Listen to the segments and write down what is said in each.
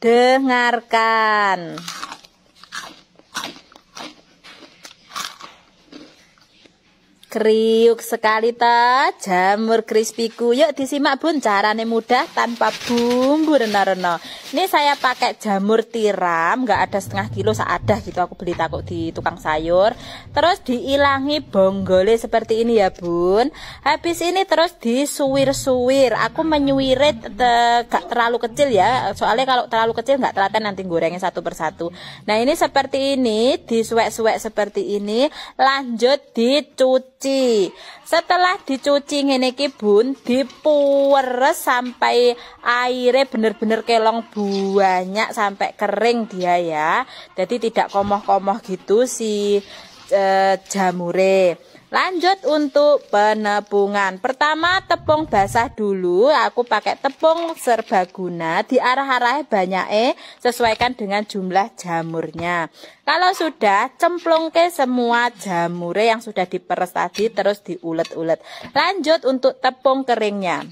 dengarkan. Kriuk sekali ta jamur crispyku. Yuk disimak bun caranya mudah tanpa bumbu rena-rena. Ini saya pakai jamur tiram, nggak ada setengah kilo seadah gitu aku beli takut di tukang sayur. Terus diilangi bonggole seperti ini ya bun. Habis ini terus disuwir-suwir. Aku menyuwirit te eh, gak terlalu kecil ya. Soalnya kalau terlalu kecil nggak telaten nanti gorengnya satu persatu. Nah ini seperti ini disuwek-suwek seperti ini. Lanjut dicuci dicuci. Setelah dicuci ini iki Bun, sampai airnya bener-bener kelong banyak sampai kering dia ya. Jadi tidak komoh-komoh gitu si e, eh, jamure. Lanjut untuk penepungan. Pertama tepung basah dulu, aku pakai tepung serbaguna, diarah-arah banyak eh sesuaikan dengan jumlah jamurnya. Kalau sudah, cemplung ke semua jamure yang sudah diperes tadi terus diulet-ulet. Lanjut untuk tepung keringnya.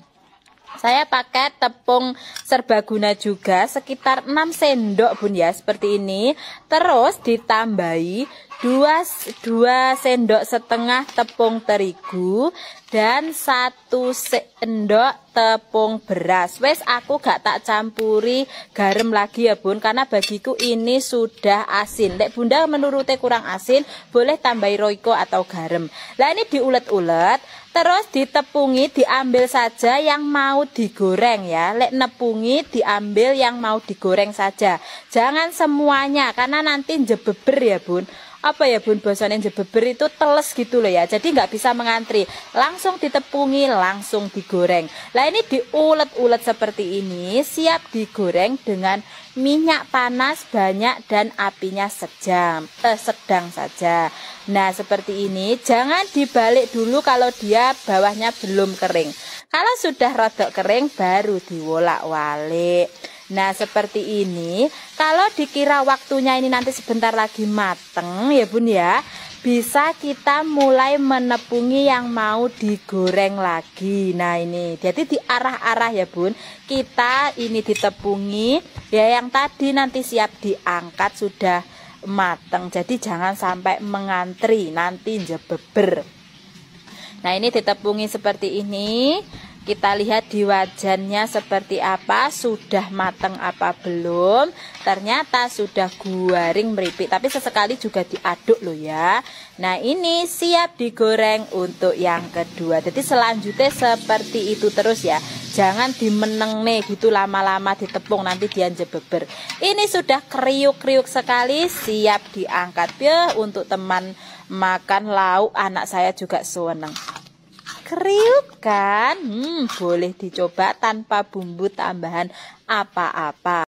Saya pakai tepung serbaguna juga sekitar 6 sendok bun ya seperti ini. Terus ditambahi 2, 2 sendok setengah tepung terigu dan satu sendok tepung beras. Wes aku gak tak campuri garam lagi ya bun, karena bagiku ini sudah asin. Lek bunda menurutnya kurang asin, boleh tambahi roiko atau garam. Lah ini diulet-ulet, terus ditepungi diambil saja yang mau digoreng ya. Lek nepungi diambil yang mau digoreng saja. Jangan semuanya, karena nanti jebeber ya bun apa ya bun bosan yang jebeber itu teles gitu loh ya jadi nggak bisa mengantri langsung ditepungi langsung digoreng lah ini diulet-ulet seperti ini siap digoreng dengan minyak panas banyak dan apinya sejam eh, sedang saja nah seperti ini jangan dibalik dulu kalau dia bawahnya belum kering kalau sudah rodok kering baru diwolak-walik Nah seperti ini Kalau dikira waktunya ini nanti sebentar lagi mateng ya bun ya Bisa kita mulai menepungi yang mau digoreng lagi Nah ini jadi di arah-arah ya bun Kita ini ditepungi Ya yang tadi nanti siap diangkat sudah mateng Jadi jangan sampai mengantri nanti jebeber Nah ini ditepungi seperti ini kita lihat di wajannya seperti apa, sudah matang apa belum. Ternyata sudah guaring meripik, tapi sesekali juga diaduk loh ya. Nah ini siap digoreng untuk yang kedua. Jadi selanjutnya seperti itu terus ya. Jangan dimeneng nih gitu lama-lama ditepung nanti dia jebeber. Ini sudah kriuk-kriuk sekali, siap diangkat ya untuk teman makan lauk anak saya juga seneng kriuk kan? Hmm, boleh dicoba tanpa bumbu tambahan apa-apa.